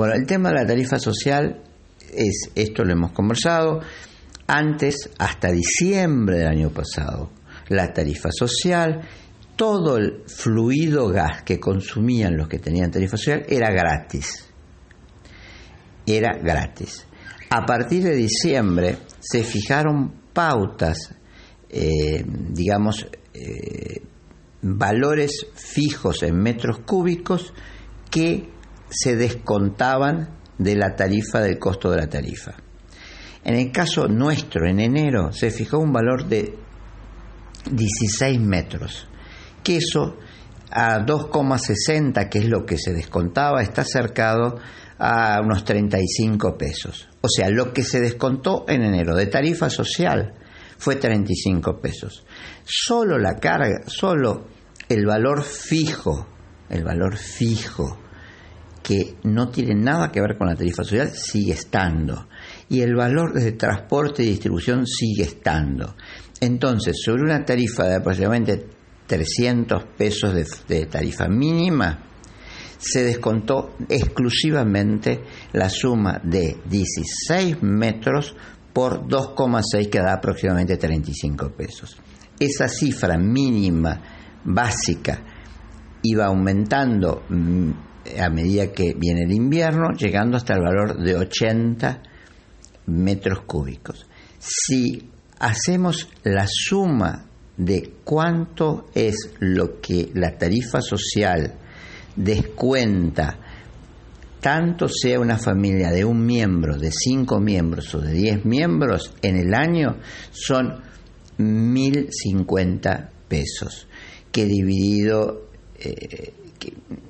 Bueno, el tema de la tarifa social es, esto lo hemos conversado, antes, hasta diciembre del año pasado, la tarifa social, todo el fluido gas que consumían los que tenían tarifa social era gratis. Era gratis. A partir de diciembre se fijaron pautas, eh, digamos, eh, valores fijos en metros cúbicos que se descontaban de la tarifa, del costo de la tarifa. En el caso nuestro, en enero, se fijó un valor de 16 metros, que eso a 2,60, que es lo que se descontaba, está cercado a unos 35 pesos. O sea, lo que se descontó en enero de tarifa social fue 35 pesos. Solo la carga, solo el valor fijo, el valor fijo que no tiene nada que ver con la tarifa social sigue estando. Y el valor de transporte y distribución sigue estando. Entonces, sobre una tarifa de aproximadamente 300 pesos de, de tarifa mínima, se descontó exclusivamente la suma de 16 metros por 2,6 que da aproximadamente 35 pesos. Esa cifra mínima básica iba aumentando mm, a medida que viene el invierno, llegando hasta el valor de 80 metros cúbicos. Si hacemos la suma de cuánto es lo que la tarifa social descuenta, tanto sea una familia de un miembro, de cinco miembros o de diez miembros en el año, son 1.050 pesos, que dividido eh,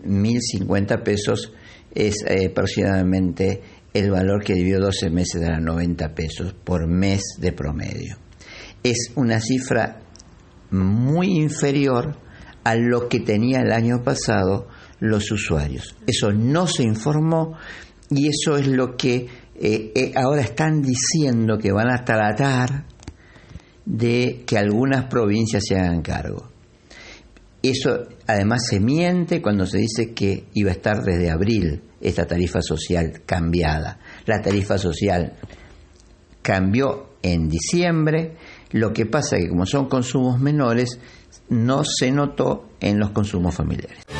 1.050 pesos es eh, aproximadamente el valor que vivió 12 meses de 90 pesos por mes de promedio. Es una cifra muy inferior a lo que tenía el año pasado los usuarios. Eso no se informó y eso es lo que eh, eh, ahora están diciendo que van a tratar de que algunas provincias se hagan cargo. Eso además se miente cuando se dice que iba a estar desde abril esta tarifa social cambiada. La tarifa social cambió en diciembre, lo que pasa es que como son consumos menores, no se notó en los consumos familiares.